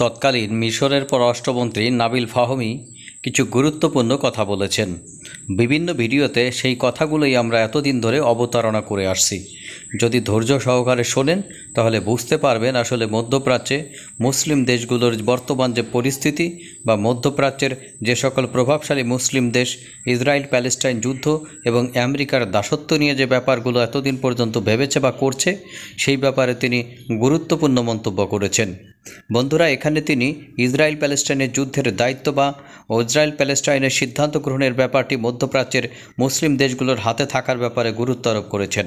তৎকালীন মিশরের পররাষ্ট্রমন্ত্রী নাবিল ফাহমি কিছু গুরুত্বপূর্ণ কথা বলেছেন বিভিন্ন ভিডিওতে সেই কথাগুলোই আমরা এতদিন ধরে অবতারণা করে আসছি যদি ধৈর্য সহকারে শোনেন তাহলে বুঝতে পারবেন আসলে মধ্যপ্রাচ্যে মুসলিম দেশগুলোর বর্তমান যে পরিস্থিতি বা মধ্যপ্রাচ্যের যে সকল প্রভাবশালী মুসলিম দেশ ইসরায়েল প্যালেস্টাইন যুদ্ধ এবং আমেরিকার দাসত্ব নিয়ে যে ব্যাপারগুলো এতদিন পর্যন্ত ভেবেছে বা করছে সেই ব্যাপারে তিনি গুরুত্বপূর্ণ মন্তব্য করেছেন বন্ধুরা এখানে তিনি ইসরায়েল প্যালেস্টাইনের যুদ্ধের দায়িত্ব বা ও ইসরায়েল প্যালেস্টাইনের সিদ্ধান্ত গ্রহণের ব্যাপারটি মধ্যপ্রাচ্যের মুসলিম দেশগুলোর হাতে থাকার ব্যাপারে গুরুত্ব আরোপ করেছেন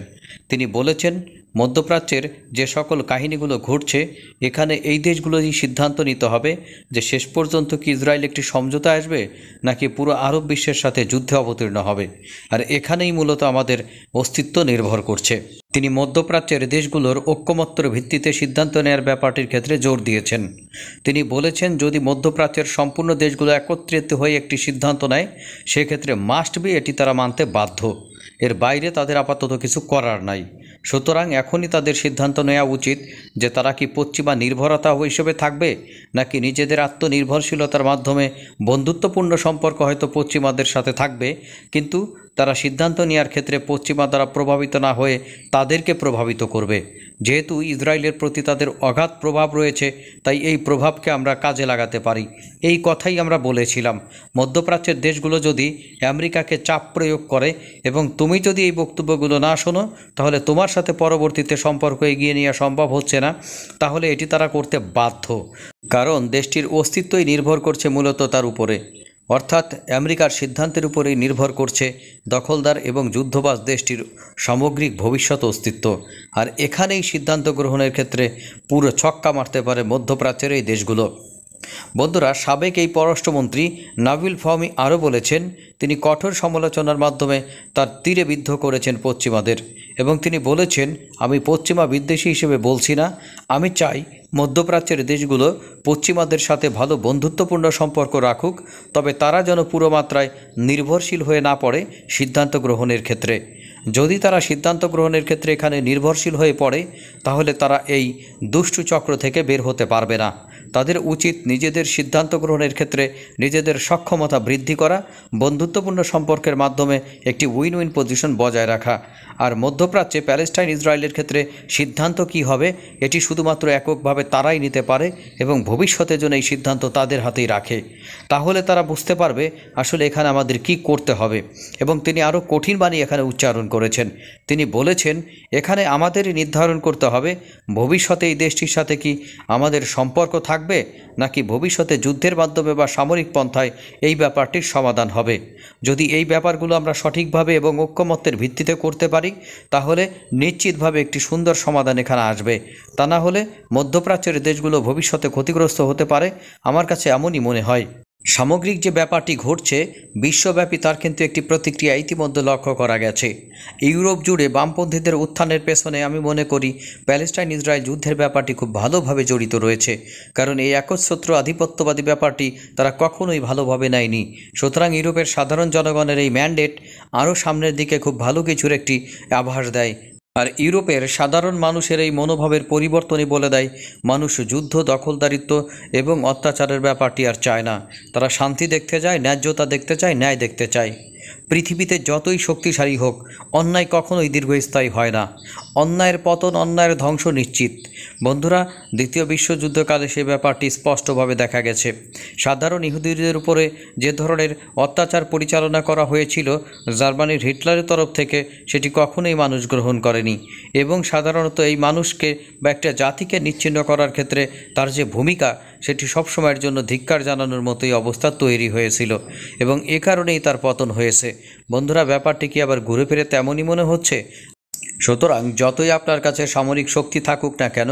তিনি বলেছেন মধ্যপ্রাচ্যের যে সকল কাহিনীগুলো ঘটছে এখানে এই দেশগুলোই সিদ্ধান্ত নিতে হবে যে শেষ পর্যন্ত কি ইসরায়েল একটি সমঝোতা আসবে নাকি পুরো আরব বিশ্বের সাথে যুদ্ধে অবতীর্ণ হবে আর এখানেই মূলত আমাদের অস্তিত্ব নির্ভর করছে তিনি মধ্যপ্রাচ্যের দেশগুলোর ঐক্যমত্যের ভিত্তিতে সিদ্ধান্ত নেওয়ার ব্যাপারটির ক্ষেত্রে জোর দিয়েছেন তিনি বলেছেন যদি মধ্যপ্রাচ্যের সম্পূর্ণ দেশগুলো একত্রিত হয়ে একটি সিদ্ধান্ত নেয় সেক্ষেত্রে মাস্ট বি এটি তারা মানতে বাধ্য এর বাইরে তাদের আপাতত কিছু করার নাই সুতরাং এখনই তাদের সিদ্ধান্ত নেওয়া উচিত যে তারা কি পশ্চিমা নির্ভরতা হিসেবে থাকবে নাকি নিজেদের আত্মনির্ভরশীলতার মাধ্যমে বন্ধুত্বপূর্ণ সম্পর্ক হয়তো পশ্চিমাদের সাথে থাকবে কিন্তু তারা সিদ্ধান্ত নেওয়ার ক্ষেত্রে পশ্চিমা দ্বারা প্রভাবিত না হয়ে তাদেরকে প্রভাবিত করবে যেহেতু ইসরায়েলের প্রতি তাদের অগাধ প্রভাব রয়েছে তাই এই প্রভাবকে আমরা কাজে লাগাতে পারি এই কথাই আমরা বলেছিলাম মধ্যপ্রাচ্যের দেশগুলো যদি আমেরিকাকে চাপ প্রয়োগ করে এবং তুমি যদি এই বক্তব্যগুলো না শোনো তাহলে তোমার সাথে পরবর্তীতে সম্পর্ক এগিয়ে নেওয়া সম্ভব হচ্ছে না তাহলে এটি তারা করতে বাধ্য কারণ দেশটির অস্তিত্বই নির্ভর করছে মূলত তার উপরে অর্থাৎ আমেরিকার সিদ্ধান্তের উপরেই নির্ভর করছে দখলদার এবং যুদ্ধবাস দেশটির সামগ্রিক ভবিষ্যৎ অস্তিত্ব আর এখানেই সিদ্ধান্ত গ্রহণের ক্ষেত্রে পুরো ছক্কা মারতে পারে মধ্যপ্রাচ্যের এই দেশগুলো বন্ধুরা সাবেক এই পররাষ্ট্রমন্ত্রী নাবিল ফাহমি আরও বলেছেন তিনি কঠোর সমালোচনার মাধ্যমে তার তীরে বিদ্ধ করেছেন পশ্চিমাদের এবং তিনি বলেছেন আমি পশ্চিমা বিদ্বেষী হিসেবে বলছি না আমি চাই মধ্যপ্রাচ্যের দেশগুলো পশ্চিমাদের সাথে ভালো বন্ধুত্বপূর্ণ সম্পর্ক রাখুক তবে তারা যেন পুরো মাত্রায় নির্ভরশীল হয়ে না পড়ে সিদ্ধান্ত গ্রহণের ক্ষেত্রে যদি তারা সিদ্ধান্ত গ্রহণের ক্ষেত্রে এখানে নির্ভরশীল হয়ে পড়ে তাহলে তারা এই দুষ্টু চক্র থেকে বের হতে পারবে না তাদের উচিত নিজেদের সিদ্ধান্ত গ্রহণের ক্ষেত্রে নিজেদের সক্ষমতা বৃদ্ধি করা বন্ধুত্বপূর্ণ সম্পর্কের মাধ্যমে একটি উইন উইন পজিশন বজায় রাখা আর মধ্যপ্রাচ্যে প্যালেস্টাইন ইসরায়েলের ক্ষেত্রে সিদ্ধান্ত কি হবে এটি শুধুমাত্র এককভাবে তারাই নিতে পারে এবং ভবিষ্যতে জন্য এই সিদ্ধান্ত তাদের হাতেই রাখে তাহলে তারা বুঝতে পারবে আসলে এখানে আমাদের কি করতে হবে এবং তিনি আরও কঠিন বাণী এখানে উচ্চারণ করেছেন তিনি বলেছেন এখানে আমাদেরই নির্ধারণ করতে হবে ভবিষ্যতে এই দেশটির সাথে কি আমাদের সম্পর্ক থাকবে থাকবে নাকি ভবিষ্যতে যুদ্ধের মাধ্যমে বা সামরিক পন্থায় এই ব্যাপারটির সমাধান হবে যদি এই ব্যাপারগুলো আমরা সঠিকভাবে এবং ঐক্যমত্যের ভিত্তিতে করতে পারি তাহলে নিশ্চিতভাবে একটি সুন্দর সমাধান এখানে আসবে তা না হলে মধ্যপ্রাচ্যের দেশগুলো ভবিষ্যতে ক্ষতিগ্রস্ত হতে পারে আমার কাছে এমনই মনে হয় সামগ্রিক যে ব্যাপারটি ঘটছে বিশ্বব্যাপী তার কিন্তু একটি প্রতিক্রিয়া ইতিমধ্যে লক্ষ্য করা গেছে ইউরোপ জুড়ে বামপন্থীদের উত্থানের পেছনে আমি মনে করি প্যালেস্টাইন ইসরায়েল যুদ্ধের ব্যাপারটি খুব ভালোভাবে জড়িত রয়েছে কারণ এই একচ্ছত্র আধিপত্যবাদী ব্যাপারটি তারা কখনোই ভালোভাবে নেয়নি সুতরাং ইউরোপের সাধারণ জনগণের এই ম্যান্ডেট আরও সামনের দিকে খুব ভালো কিছুর একটি আভাস দেয় আর ইউরোপের সাধারণ মানুষের এই মনোভাবের পরিবর্তনই বলে দেয় মানুষ যুদ্ধ দখলদারিত্ব এবং অত্যাচারের ব্যাপারটি আর চায় না তারা শান্তি দেখতে চায় ন্যায্যতা দেখতে চায় ন্যায় দেখতে চায় পৃথিবীতে যতই শক্তিশালী হোক অন্যায় কখনোই দীর্ঘস্থায়ী হয় না অন্যায়ের পতন অন্যায়ের ধ্বংস নিশ্চিত বন্ধুরা দ্বিতীয় বিশ্বযুদ্ধকালে সে ব্যাপারটি স্পষ্টভাবে দেখা গেছে সাধারণ ইহুদিদের উপরে যে ধরনের অত্যাচার পরিচালনা করা হয়েছিল জার্মানির হিটলারের তরফ থেকে সেটি কখনোই মানুষ গ্রহণ করেনি এবং সাধারণত এই মানুষকে বা একটা জাতিকে নিচ্ছিন্ন করার ক্ষেত্রে তার যে ভূমিকা সেটি সবসময়ের জন্য ধিক্কার জানানোর মতোই অবস্থা তৈরি হয়েছিল এবং এ কারণেই তার পতন হয়েছে বন্ধুরা ব্যাপারটি কি আবার ঘুরে ফিরে তেমনই মনে হচ্ছে সুতরাং যতই আপনার কাছে সামরিক শক্তি থাকুক না কেন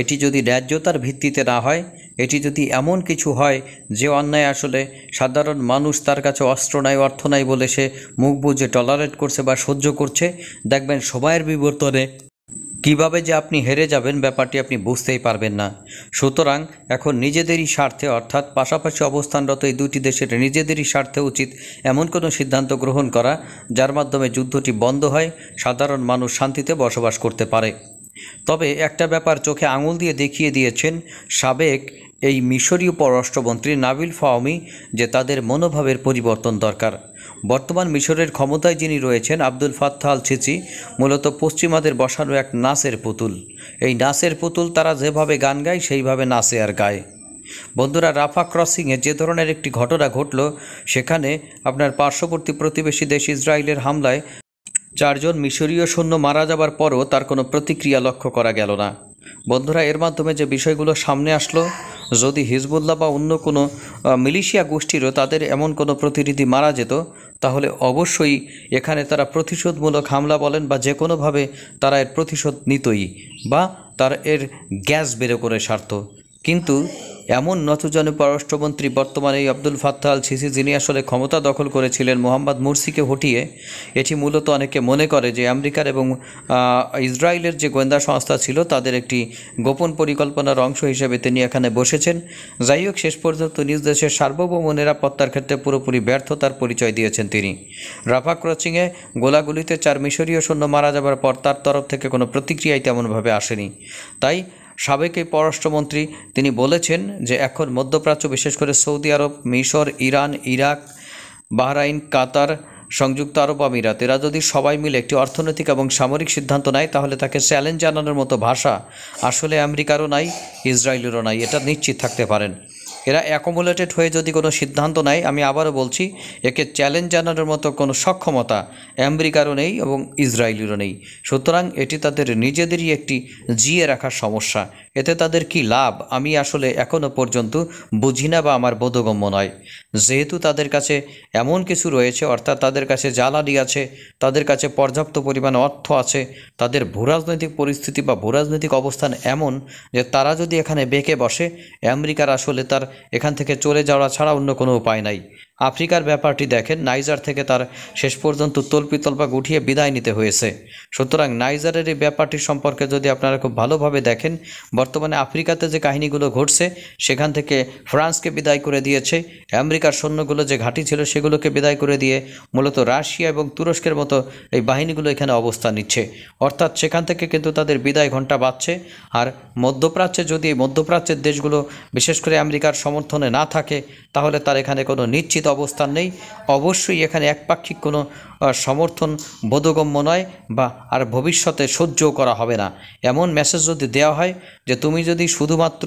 এটি যদি ন্যায্যতার ভিত্তিতে না হয় এটি যদি এমন কিছু হয় যে অন্যায় আসলে সাধারণ মানুষ তার কাছে অস্ত্র নাই অর্থ নাই বলে সে মুখ বুঝে টলারেট করছে বা সহ্য করছে দেখবেন সবাইয়ের বিবর্তনে কিভাবে যে আপনি হেরে যাবেন ব্যাপারটি আপনি বুঝতেই পারবেন না সুতরাং এখন নিজেদেরই স্বার্থে অর্থাৎ পাশাপাশি অবস্থানরত এই দুটি দেশের নিজেদেরই স্বার্থে উচিত এমন কোনো সিদ্ধান্ত গ্রহণ করা যার মাধ্যমে যুদ্ধটি বন্ধ হয় সাধারণ মানুষ শান্তিতে বসবাস করতে পারে তবে একটা ব্যাপার চোখে আঙুল দিয়ে দেখিয়ে দিয়েছেন সাবেক এই মিশরীয় পররাষ্ট্রমন্ত্রী নাবিল ফাওমি যে তাদের মনোভাবের পরিবর্তন দরকার বর্তমান মিশরের ক্ষমতায় যিনি রয়েছেন আব্দুল ফাতাল আল মূলত পশ্চিমাদের বসানো এক নাচের পুতুল এই নাচের পুতুল তারা যেভাবে গান গায় সেইভাবে নাচে আর গায় বন্ধুরা রাফা ক্রসিংয়ে যে ধরনের একটি ঘটনা ঘটল সেখানে আপনার পার্শ্ববর্তী প্রতিবেশী দেশ ইসরায়েলের হামলায় চারজন মিশরীয় সৈন্য মারা যাবার পরও তার কোনো প্রতিক্রিয়া লক্ষ্য করা গেল না বন্ধুরা এর মাধ্যমে যে বিষয়গুলো সামনে আসলো যদি হিজবুল্লাহ বা অন্য কোনো মিলিশিয়া গোষ্ঠীরও তাদের এমন কোনো প্রতিনিধি মারা যেত তাহলে অবশ্যই এখানে তারা প্রতিশোধমূলক হামলা বলেন বা যে কোনোভাবে তারা এর প্রতিশোধ নিতই বা তার এর গ্যাস বেরো করে সারত কিন্তু এমন নচুজানু পররাষ্ট্রমন্ত্রী বর্তমানে আব্দুল ফাত্তাহ সিসি যিনি আসলে ক্ষমতা দখল করেছিলেন মোহাম্মদ মুরসিকে হটিয়ে এটি মূলত অনেকে মনে করে যে আমেরিকার এবং ইসরায়েলের যে গোয়েন্দা সংস্থা ছিল তাদের একটি গোপন পরিকল্পনার অংশ হিসেবে তিনি এখানে বসেছেন যাই হোক শেষ পর্যন্ত নিজ দেশের সার্বভৌম নিরাপত্তার ক্ষেত্রে পুরোপুরি ব্যর্থতার পরিচয় দিয়েছেন তিনি রাফা ক্রসিংয়ে গোলাগুলিতে চার মিশরীয় সৈন্য মারা যাবার পর তার তরফ থেকে কোনো প্রতিক্রিয়াই তেমনভাবে আসেনি তাই সাবেক এই পররাষ্ট্রমন্ত্রী তিনি বলেছেন যে এখন মধ্যপ্রাচ্য বিশেষ করে সৌদি আরব মিশর ইরান ইরাক বাহরাইন কাতার সংযুক্ত আরব আমিরাত এরা যদি সবাই মিলে একটি অর্থনৈতিক এবং সামরিক সিদ্ধান্ত নেয় তাহলে তাকে চ্যালেঞ্জ জানানোর মতো ভাষা আসলে আমেরিকারও নাই ইসরায়েলেরও নাই এটা নিশ্চিত থাকতে পারেন এরা অ্যাকোমোলেটেড হয়ে যদি কোনো সিদ্ধান্ত নেয় আমি আবারও বলছি একে চ্যালেঞ্জ জানানোর মতো কোনো সক্ষমতা আমেরিকারও নেই এবং ইসরায়েলেরও নেই সুতরাং এটি তাদের নিজেদেরই একটি জিয়ে রাখার সমস্যা এতে তাদের কি লাভ আমি আসলে এখনও পর্যন্ত বুঝি না বা আমার বোধগম্য নয় যেহেতু তাদের কাছে এমন কিছু রয়েছে অর্থাৎ তাদের কাছে জ্বালানি আছে তাদের কাছে পর্যাপ্ত পরিমাণ অর্থ আছে তাদের ভূরাজনৈতিক পরিস্থিতি বা ভূরাজনৈতিক অবস্থান এমন যে তারা যদি এখানে বেঁকে বসে আমেরিকার আসলে তার এখান থেকে চলে যাওয়া ছাড়া অন্য কোনো উপায় নাই আফ্রিকার ব্যাপারটি দেখেন নাইজার থেকে তার শেষ পর্যন্ত তল্পিতল্পা গুঠিয়ে বিদায় নিতে হয়েছে সুতরাং নাইজারের এই ব্যাপারটি সম্পর্কে যদি আপনারা খুব ভালোভাবে দেখেন বর্তমানে আফ্রিকাতে যে কাহিনীগুলো ঘটছে সেখান থেকে ফ্রান্সকে বিদায় করে দিয়েছে আমেরিকার সৈন্যগুলো যে ঘাঁটি ছিল সেগুলোকে বিদায় করে দিয়ে মূলত রাশিয়া এবং তুরস্কের মতো এই বাহিনীগুলো এখানে অবস্থান নিচ্ছে অর্থাৎ সেখান থেকে কিন্তু তাদের বিদায় ঘণ্টা বাজছে আর মধ্যপ্রাচ্যে যদি মধ্যপ্রাচ্যের দেশগুলো বিশেষ করে আমেরিকার সমর্থনে না থাকে তাহলে তার এখানে কোনো নিশ্চিত অবস্থান নেই অবশ্যই এখানে একপাক্ষিক কোনো সমর্থন বোধগম্য নয় বা আর ভবিষ্যতে সহ্য করা হবে না এমন মেসেজ যদি দেওয়া হয় যে তুমি যদি শুধুমাত্র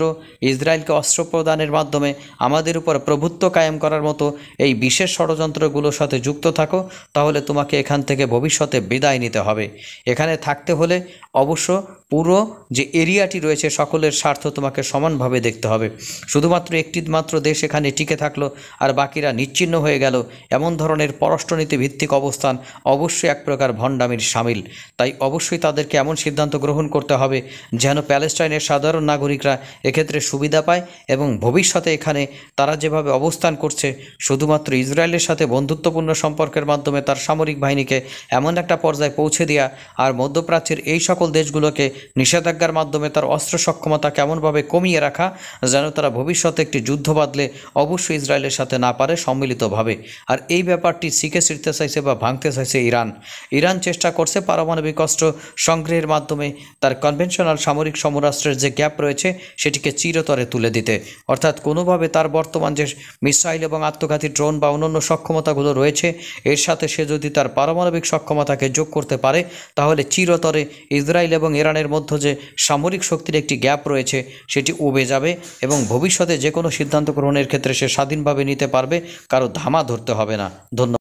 ইসরায়েলকে অস্ত্র প্রদানের মাধ্যমে আমাদের উপর প্রভুত্ব কায়েম করার মতো এই বিশেষ ষড়যন্ত্রগুলোর সাথে যুক্ত থাকো তাহলে তোমাকে এখান থেকে ভবিষ্যতে বিদায় নিতে হবে এখানে থাকতে হলে অবশ্য পুরো যে এরিয়াটি রয়েছে সকলের স্বার্থ তোমাকে সমানভাবে দেখতে হবে শুধুমাত্র একটি মাত্র দেশ এখানে টিকে থাকলো আর বাকিরা নিচ বিচ্ছিন্ন হয়ে গেল এমন ধরনের পররাষ্ট্রনীতি ভিত্তিক অবস্থান অবশ্যই এক প্রকার ভণ্ডামির সামিল তাই অবশ্যই তাদেরকে এমন সিদ্ধান্ত গ্রহণ করতে হবে যেন প্যালেস্টাইনের সাধারণ নাগরিকরা এক্ষেত্রে সুবিধা পায় এবং ভবিষ্যতে এখানে তারা যেভাবে অবস্থান করছে শুধুমাত্র ইসরায়েলের সাথে বন্ধুত্বপূর্ণ সম্পর্কের মাধ্যমে তার সামরিক বাহিনীকে এমন একটা পর্যায়ে পৌঁছে দেওয়া আর মধ্যপ্রাচ্যের এই সকল দেশগুলোকে নিষেধাজ্ঞার মাধ্যমে তার অস্ত্র সক্ষমতা কেমনভাবে কমিয়ে রাখা যেন তারা ভবিষ্যতে একটি যুদ্ধ বাঁধলে অবশ্যই ইসরায়েলের সাথে না পারে সম সম্মিলিতভাবে আর এই ব্যাপারটি শিখে শিখতে চাইছে বা ভাঙতে চাইছে ইরান ইরান চেষ্টা করছে পারমাণবিক অস্ত্র সংগ্রহের মাধ্যমে তার কনভেনশনাল সামরিক সমরাষ্ট্রের যে গ্যাপ রয়েছে সেটিকে চিরতরে তুলে দিতে অর্থাৎ কোনোভাবে তার বর্তমান যে মিসাইল এবং আত্মঘাতী ড্রোন বা অন্যান্য সক্ষমতাগুলো রয়েছে এর সাথে সে যদি তার পারমাণবিক সক্ষমতাকে যোগ করতে পারে তাহলে চিরতরে ইসরায়েল এবং ইরানের মধ্যে যে সামরিক শক্তির একটি গ্যাপ রয়েছে সেটি উবে যাবে এবং ভবিষ্যতে যে কোনো সিদ্ধান্ত গ্রহণের ক্ষেত্রে সে স্বাধীনভাবে নিতে পারবে কারো ধামা ধরতে হবে না ধন্যবাদ